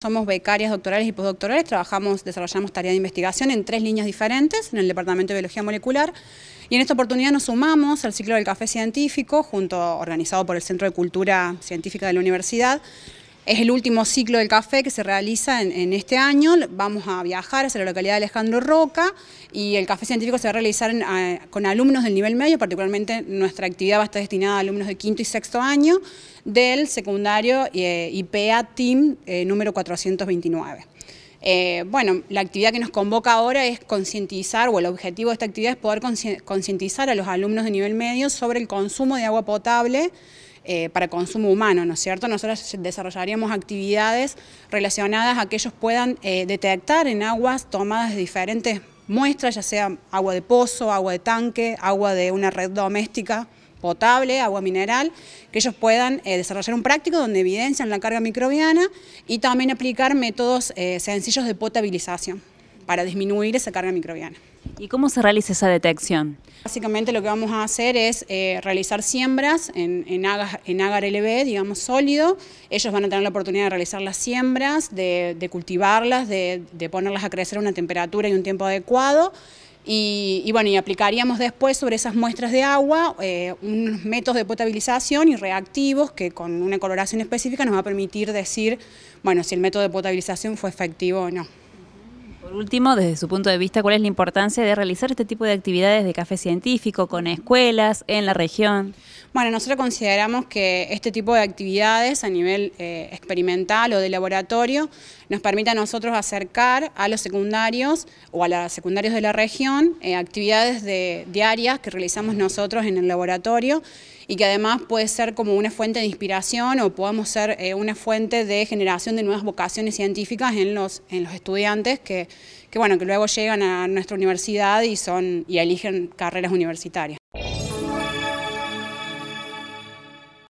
Somos becarias doctorales y postdoctorales, trabajamos, desarrollamos tarea de investigación en tres líneas diferentes en el Departamento de Biología Molecular y en esta oportunidad nos sumamos al ciclo del café científico, junto organizado por el Centro de Cultura Científica de la Universidad, es el último ciclo del café que se realiza en, este año. Vamos a viajar hacia la localidad de Alejandro Roca y el café científico se va a realizar con alumnos del nivel medio, particularmente nuestra actividad va a estar destinada a alumnos de quinto y sexto año del secundario eh, IPA IPEA Team eh, número 429. Eh, bueno, la actividad que nos convoca ahora es concientizar, o el objetivo de esta actividad es poder concientizar a los alumnos de nivel medio sobre el consumo de agua potable eh, para consumo humano, ¿no es cierto? Nosotros desarrollaríamos actividades relacionadas a que ellos puedan eh, detectar en aguas tomadas de diferentes muestras, ya sea agua de pozo, agua de tanque, agua de una red doméstica potable, agua mineral, que ellos puedan eh, desarrollar un práctico donde evidencian la carga microbiana y también aplicar métodos sencillos de potabilización para disminuir esa carga microbiana. ¿Y cómo se realiza esa detección? Básicamente lo que vamos a hacer es eh, realizar siembras en, en, agar, en, LB, digamos sólido. Ellos van a tener la oportunidad de realizar las siembras, de, cultivarlas, de, ponerlas a crecer a una temperatura y un tiempo adecuado. Y, bueno, y aplicaríamos después sobre esas muestras de agua eh, unos métodos de potabilización y reactivos que con una coloración específica nos va a permitir decir, bueno, si el método de potabilización fue efectivo o no. Por último, desde su punto de vista, ¿cuál es la importancia de realizar este tipo de actividades de café científico con escuelas en la región? Bueno, nosotros consideramos que este tipo de actividades a nivel eh, experimental o de laboratorio nos permite a nosotros acercar a los secundarios o a los secundarios de la región eh, actividades diarias que realizamos nosotros en el laboratorio y que además puede ser como una fuente de inspiración o podemos ser eh, una fuente de generación de nuevas vocaciones científicas en los, en los estudiantes que que bueno, que luego llegan a nuestra universidad y son y eligen carreras universitarias.